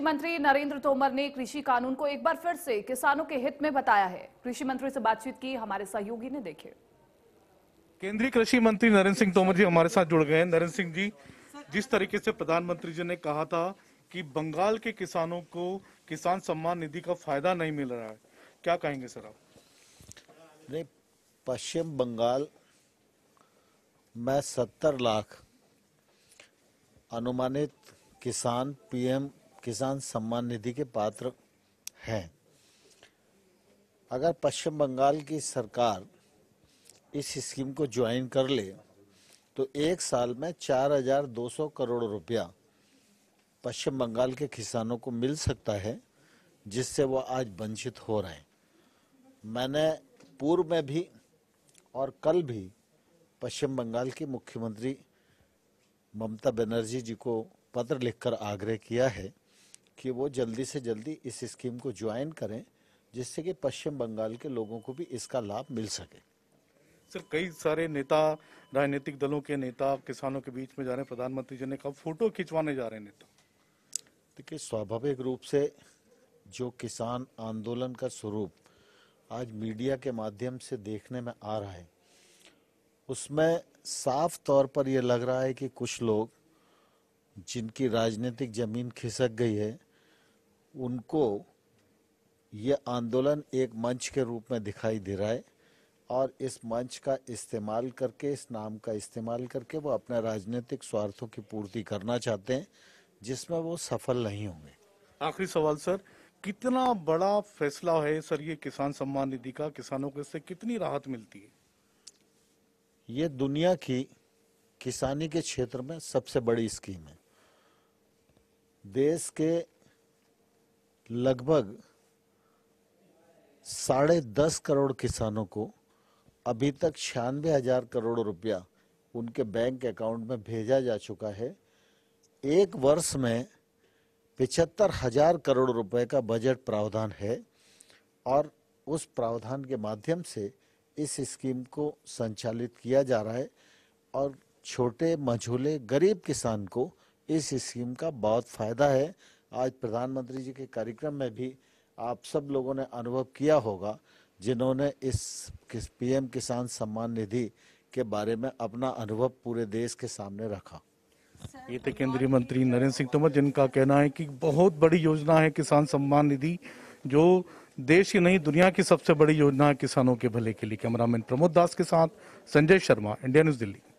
मंत्री नरेंद्र तोमर ने कृषि कानून को एक बार फिर से किसानों के हित में बताया है कृषि मंत्री से बातचीत की हमारे सहयोगी ने देखे केंद्रीय कृषि मंत्री नरेंद्र सिंह तोमर जी हमारे साथ जुड़ गए हैं नरेंद्र सिंह जी जिस तरीके से प्रधानमंत्री जी ने कहा था कि बंगाल के किसानों को किसान सम्मान निधि का फायदा नहीं मिल रहा है क्या कहेंगे सर आप नहीं पश्चिम बंगाल में सत्तर लाख अनुमानित किसान पीएम किसान सम्मान निधि के पात्र हैं अगर पश्चिम बंगाल की सरकार इस स्कीम को ज्वाइन कर ले तो एक साल में 4,200 करोड़ रुपया पश्चिम बंगाल के किसानों को मिल सकता है जिससे वो आज वंचित हो रहे हैं मैंने पूर्व में भी और कल भी पश्चिम बंगाल की मुख्यमंत्री ममता बनर्जी जी को पत्र लिखकर आग्रह किया है कि वो जल्दी से जल्दी इस स्कीम को ज्वाइन करें जिससे कि पश्चिम बंगाल के लोगों को भी इसका लाभ मिल सके सर कई सारे नेता राजनीतिक दलों के नेता किसानों के बीच में जा रहे हैं प्रधानमंत्री जी ने कहा फोटो खिंचवाने जा रहे हैं नेता देखिए स्वाभाविक रूप से जो किसान आंदोलन का स्वरूप आज मीडिया के माध्यम से देखने में आ रहा है उसमें साफ तौर पर यह लग रहा है कि कुछ लोग जिनकी राजनीतिक जमीन खिसक गई है उनको ये आंदोलन एक मंच के रूप में दिखाई दे रहा है और इस मंच का इस्तेमाल करके इस नाम का इस्तेमाल करके वो अपने राजनीतिक स्वार्थों की पूर्ति करना चाहते हैं जिसमें वो सफल नहीं होंगे आखिरी सवाल सर कितना बड़ा फैसला है सर ये किसान सम्मान निधि का किसानों को इससे कितनी राहत मिलती है ये दुनिया की किसानी के क्षेत्र में सबसे बड़ी स्कीम है देश के लगभग साढ़े दस करोड़ किसानों को अभी तक छियानवे हजार करोड़ रुपया उनके बैंक अकाउंट में भेजा जा चुका है एक वर्ष में पिछहत्तर हजार करोड़ रुपए का बजट प्रावधान है और उस प्रावधान के माध्यम से इस स्कीम को संचालित किया जा रहा है और छोटे मझोले गरीब किसान को इस स्कीम का बहुत फायदा है आज प्रधानमंत्री जी के कार्यक्रम में भी आप सब लोगों ने अनुभव किया होगा जिन्होंने इस किस पीएम किसान सम्मान निधि के बारे में अपना अनुभव पूरे देश के सामने रखा ये तो केंद्रीय मंत्री नरेंद्र सिंह तोमर जिनका कहना है कि बहुत बड़ी योजना है किसान सम्मान निधि जो देश ही नहीं दुनिया की सबसे बड़ी योजना है किसानों के भले के लिए कैमरामैन प्रमोद दास के साथ संजय शर्मा इंडिया न्यूज दिल्ली